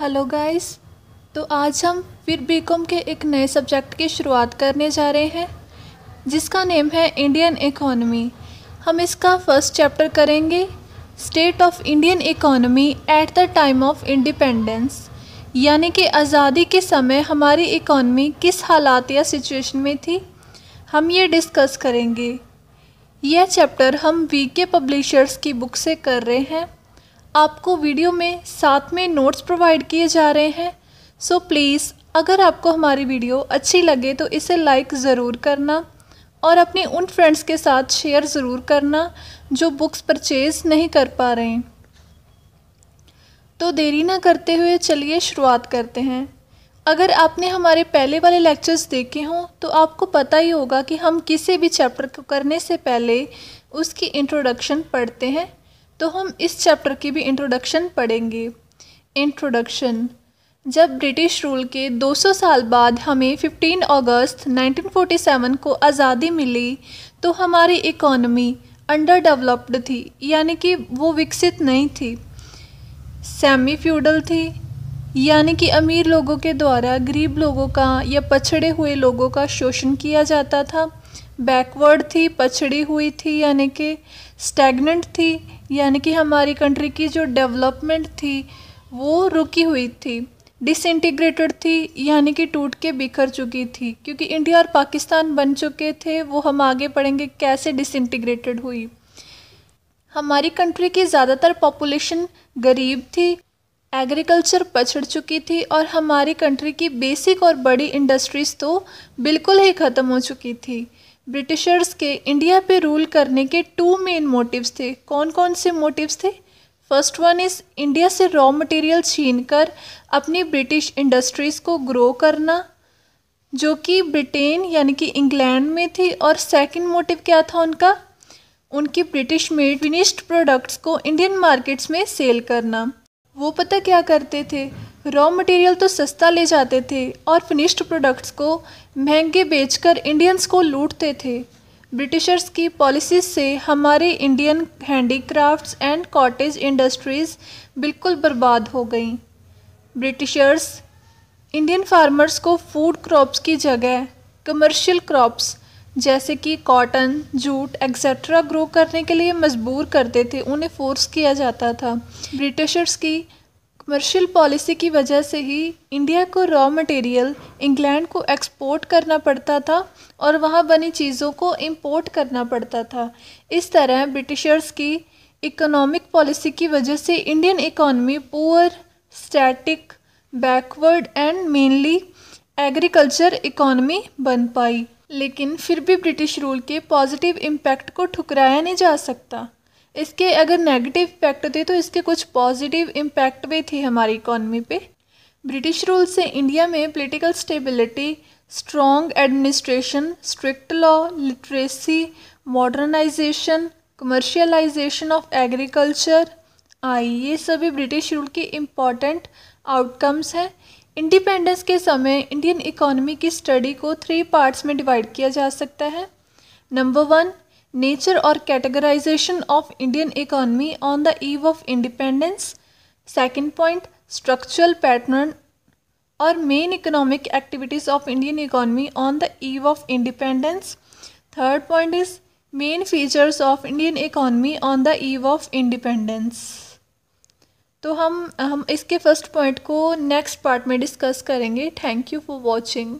hello guys तो आज हम फिर बीकॉम के एक नए सब्जेक्ट की शुरुआत करने जा रहे हैं जिसका नेम है इंडियन इकोनॉमी हम इसका फर्स्ट चैप्टर करेंगे state of Indian economy at the time of independence यानी कि आज़ादी के समय हमारी इकोनॉमी किस हालात या सिचुएशन में थी हम ये डिस्कस करेंगे यह चैप्टर हम वी के पब्लिशर्स की बुक से कर रहे हैं आपको वीडियो में साथ में नोट्स प्रोवाइड किए जा रहे हैं सो so प्लीज़ अगर आपको हमारी वीडियो अच्छी लगे तो इसे लाइक ज़रूर करना और अपने उन फ्रेंड्स के साथ शेयर ज़रूर करना जो बुक्स परचेज़ नहीं कर पा रहे हैं तो देरी ना करते हुए चलिए शुरुआत करते हैं अगर आपने हमारे पहले वाले लेक्चर्स देखे हों तो आपको पता ही होगा कि हम किसी भी चैप्टर को करने से पहले उसकी इंट्रोडक्शन पढ़ते हैं तो हम इस चैप्टर की भी इंट्रोडक्शन पढ़ेंगे इंट्रोडक्शन जब ब्रिटिश रूल के 200 साल बाद हमें 15 अगस्त 1947 को आज़ादी मिली तो हमारी इकोनमी अंडर डेवलप्ड थी यानी कि वो विकसित नहीं थी सेमी फ्यूडल थी यानी कि अमीर लोगों के द्वारा गरीब लोगों का या पछड़े हुए लोगों का शोषण किया जाता था बैकवर्ड थी पछड़ी हुई थी यानी कि स्टैगनेंट थी यानी कि हमारी कंट्री की जो डेवलपमेंट थी वो रुकी हुई थी डिसइंटीग्रेटेड थी यानी कि टूट के बिखर चुकी थी क्योंकि इंडिया और पाकिस्तान बन चुके थे वो हम आगे पढ़ेंगे कैसे डिसइंटीग्रेटेड हुई हमारी कंट्री की ज़्यादातर पॉपुलेशन गरीब थी एग्रीकल्चर पछड़ चुकी थी और हमारी कंट्री की बेसिक और बड़ी इंडस्ट्रीज़ तो बिल्कुल ही ख़त्म हो चुकी थी ब्रिटिशर्स के इंडिया पे रूल करने के टू मेन मोटिव्स थे कौन कौन से मोटिव्स थे फर्स्ट वन इज़ इंडिया से रॉ मटेरियल छीन कर अपनी ब्रिटिश इंडस्ट्रीज़ को ग्रो करना जो कि ब्रिटेन यानी कि इंग्लैंड में थी और सेकंड मोटिव क्या था उनका उनकी ब्रिटिश मेड फिनिश्ड प्रोडक्ट्स को इंडियन मार्केट्स में सेल करना वो पता क्या करते थे रॉ मटेरियल तो सस्ता ले जाते थे और फिनिश्ड प्रोडक्ट्स को महंगे बेचकर इंडियंस को लूटते थे ब्रिटिशर्स की पॉलिसी से हमारे Indian handicrafts and cottage industries बिल्कुल बर्बाद हो गई ब्रिटिशर्स इंडियन फार्मर्स को फूड क्रॉप्स की जगह कमर्शियल क्रॉप्स जैसे कि कॉटन जूट एक्सेट्रा ग्रो करने के लिए मजबूर करते थे उन्हें फोर्स किया जाता था ब्रिटिशर्स की कमर्शियल पॉलिसी की वजह से ही इंडिया को रॉ मटेरियल इंग्लैंड को एक्सपोर्ट करना पड़ता था और वहाँ बनी चीज़ों को इंपोर्ट करना पड़ता था इस तरह ब्रिटिशर्स की इकोनॉमिक पॉलिसी की वजह से Indian economy poor static backward and mainly agriculture economy बन पाई लेकिन फिर भी ब्रिटिश रूल के पॉजिटिव इम्पैक्ट को ठुकराया नहीं जा सकता इसके अगर नेगेटिव इम्पैक्ट थे तो इसके कुछ पॉजिटिव इम्पैक्ट भी थे हमारी इकॉनमी पे ब्रिटिश रूल से इंडिया में political stability strong administration strict law literacy modernisation commercialisation of agriculture आई ये सभी ब्रिटिश रूल के इम्पॉर्टेंट आउटकम्स हैं इंडिपेंडेंस के समय इंडियन इकॉनमी की स्टडी को थ्री पार्ट्स में डिवाइड किया जा सकता है नंबर वन नेचर और categorisation of Indian economy on the eve of independence second point structural pattern और main economic activities of Indian economy on the eve of independence third point is main features of Indian economy on the eve of independence तो हम हम इसके first point को next part में discuss करेंगे thank you for watching